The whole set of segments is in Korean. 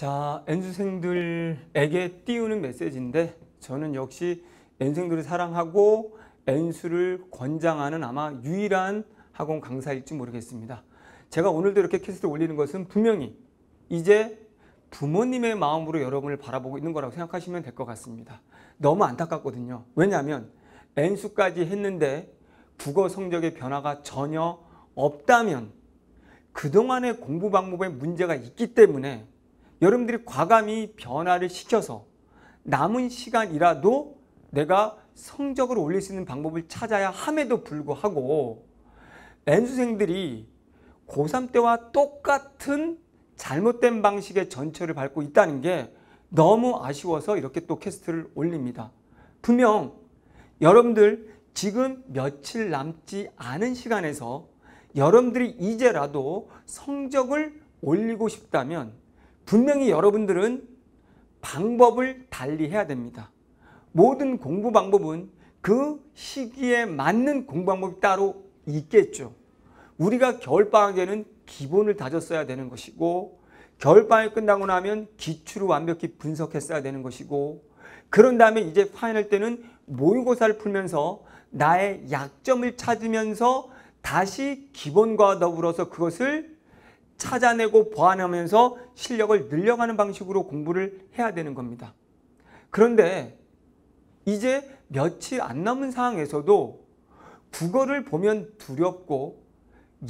자, N수생들에게 띄우는 메시지인데 저는 역시 N생들을 수 사랑하고 N수를 권장하는 아마 유일한 학원 강사일지 모르겠습니다. 제가 오늘도 이렇게 캐스트 올리는 것은 분명히 이제 부모님의 마음으로 여러분을 바라보고 있는 거라고 생각하시면 될 것 같습니다. 너무 안타깝거든요. 왜냐하면 N수까지 했는데 국어 성적의 변화가 전혀 없다면 그동안의 공부 방법에 문제가 있기 때문에 여러분들이 과감히 변화를 시켜서 남은 시간이라도 내가 성적을 올릴 수 있는 방법을 찾아야 함에도 불구하고 N수생들이 고3 때와 똑같은 잘못된 방식의 전철을 밟고 있다는 게 너무 아쉬워서 이렇게 또 캐스트를 올립니다. 분명 여러분들 지금 며칠 남지 않은 시간에서 여러분들이 이제라도 성적을 올리고 싶다면 분명히 여러분들은 방법을 달리 해야 됩니다. 모든 공부 방법은 그 시기에 맞는 공부 방법이 따로 있겠죠. 우리가 겨울방학에는 기본을 다졌어야 되는 것이고 겨울방학이 끝나고 나면 기출을 완벽히 분석했어야 되는 것이고 그런 다음에 이제 파이널 때는 모의고사를 풀면서 나의 약점을 찾으면서 다시 기본과 더불어서 그것을 찾아내고 보완하면서 실력을 늘려가는 방식으로 공부를 해야 되는 겁니다. 그런데 이제 며칠 안 남은 상황에서도 국어를 보면 두렵고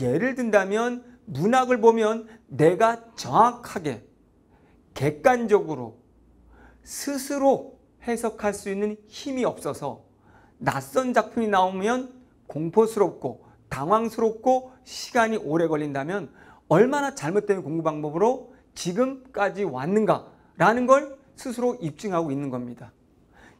예를 든다면 문학을 보면 내가 정확하게 객관적으로 스스로 해석할 수 있는 힘이 없어서 낯선 작품이 나오면 공포스럽고 당황스럽고 시간이 오래 걸린다면 얼마나 잘못된 공부 방법으로 지금까지 왔는가라는 걸 스스로 입증하고 있는 겁니다.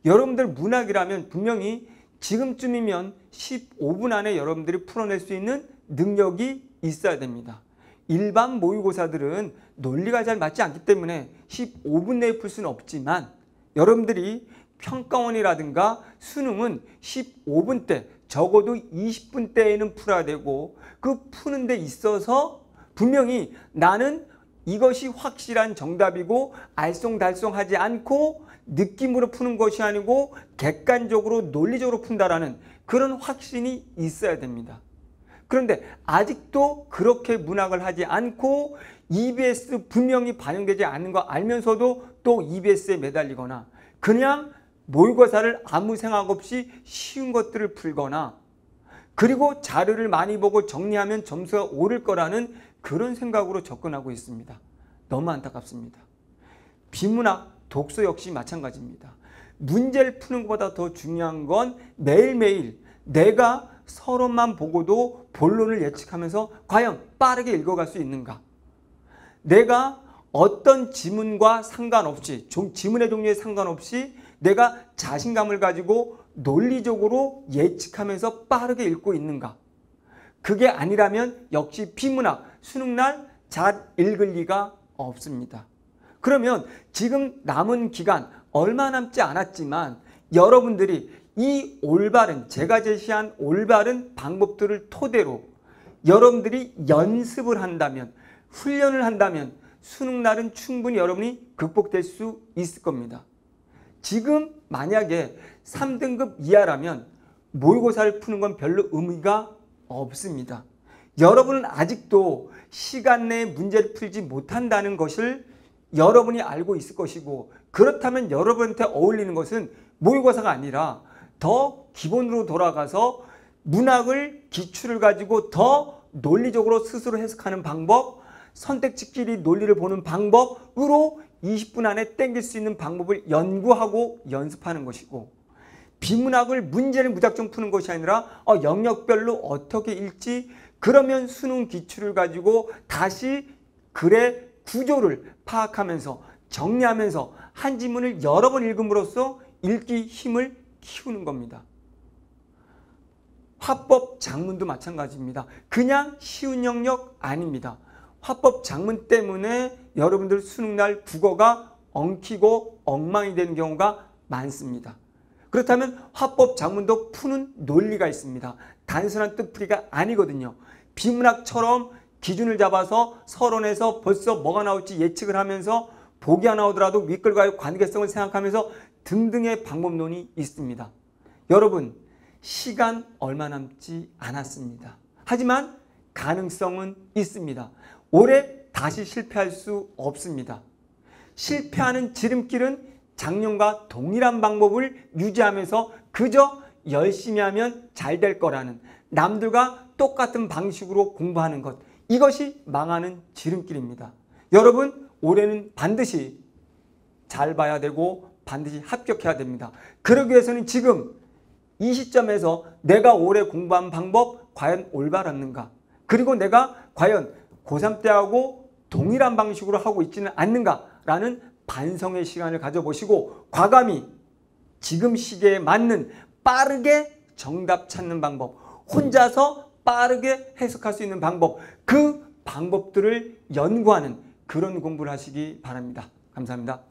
여러분들 문학이라면 분명히 지금쯤이면 15분 안에 여러분들이 풀어낼 수 있는 능력이 있어야 됩니다. 일반 모의고사들은 논리가 잘 맞지 않기 때문에 15분 내에 풀 수는 없지만 여러분들이 평가원이라든가 수능은 15분 때 적어도 20분 때에는 풀어야 되고 그 푸는 데 있어서 분명히 나는 이것이 확실한 정답이고 알쏭달쏭하지 않고 느낌으로 푸는 것이 아니고 객관적으로 논리적으로 푼다라는 그런 확신이 있어야 됩니다. 그런데 아직도 그렇게 문학을 하지 않고 EBS 분명히 반영되지 않는 거 알면서도 또 EBS에 매달리거나 그냥 모의고사를 아무 생각 없이 쉬운 것들을 풀거나 그리고 자료를 많이 보고 정리하면 점수가 오를 거라는 그런 생각으로 접근하고 있습니다. 너무 안타깝습니다. 비문학, 독서 역시 마찬가지입니다. 문제를 푸는 것보다 더 중요한 건 매일매일 내가 서론만 보고도 본론을 예측하면서 과연 빠르게 읽어갈 수 있는가? 내가 어떤 지문과 상관없이, 지문의 종류에 상관없이 내가 자신감을 가지고 논리적으로 예측하면서 빠르게 읽고 있는가? 그게 아니라면 역시 비문학, 수능날 잘 읽을 리가 없습니다. 그러면 지금 남은 기간 얼마 남지 않았지만 여러분들이 이 올바른 제가 제시한 올바른 방법들을 토대로 여러분들이 연습을 한다면 훈련을 한다면 수능날은 충분히 여러분이 극복될 수 있을 겁니다. 지금 만약에 3등급 이하라면 모의고사를 푸는 건 별로 의미가 없습니다. 여러분은 아직도 시간 내에 문제를 풀지 못한다는 것을 여러분이 알고 있을 것이고 그렇다면 여러분한테 어울리는 것은 모의고사가 아니라 더 기본으로 돌아가서 문학을 기출을 가지고 더 논리적으로 스스로 해석하는 방법 선택지끼리 논리를 보는 방법으로 20분 안에 땡길 수 있는 방법을 연구하고 연습하는 것이고 비문학을 문제를 무작정 푸는 것이 아니라 어, 영역별로 어떻게 읽지 그러면 수능 기출을 가지고 다시 글의 구조를 파악하면서 정리하면서 한 지문을 여러 번 읽음으로써 읽기 힘을 키우는 겁니다. 화법 장문도 마찬가지입니다. 그냥 쉬운 영역 아닙니다. 화법 장문 때문에 여러분들 수능날 국어가 엉키고 엉망이 되는 경우가 많습니다. 그렇다면 화법 장문도 푸는 논리가 있습니다. 단순한 뜻풀이가 아니거든요. 비문학처럼 기준을 잡아서 서론에서 벌써 뭐가 나올지 예측을 하면서 보기 안 나오더라도 윗글과의 관계성을 생각하면서 등등의 방법론이 있습니다. 여러분 시간 얼마 남지 않았습니다. 하지만 가능성은 있습니다. 올해 다시 실패할 수 없습니다. 실패하는 지름길은 작년과 동일한 방법을 유지하면서 그저 열심히 하면 잘 될 거라는 남들과 똑같은 방식으로 공부하는 것 이것이 망하는 지름길입니다. 여러분 올해는 반드시 잘 봐야 되고 반드시 합격해야 됩니다. 그러기 위해서는 지금 이 시점에서 내가 올해 공부한 방법 과연 올바랐는가 그리고 내가 과연 고3 때하고 동일한 방식으로 하고 있지는 않는가라는 반성의 시간을 가져보시고 과감히 지금 시기에 맞는 빠르게 정답 찾는 방법 혼자서 빠르게 해석할 수 있는 방법 그 방법들을 연구하는 그런 공부를 하시기 바랍니다. 감사합니다.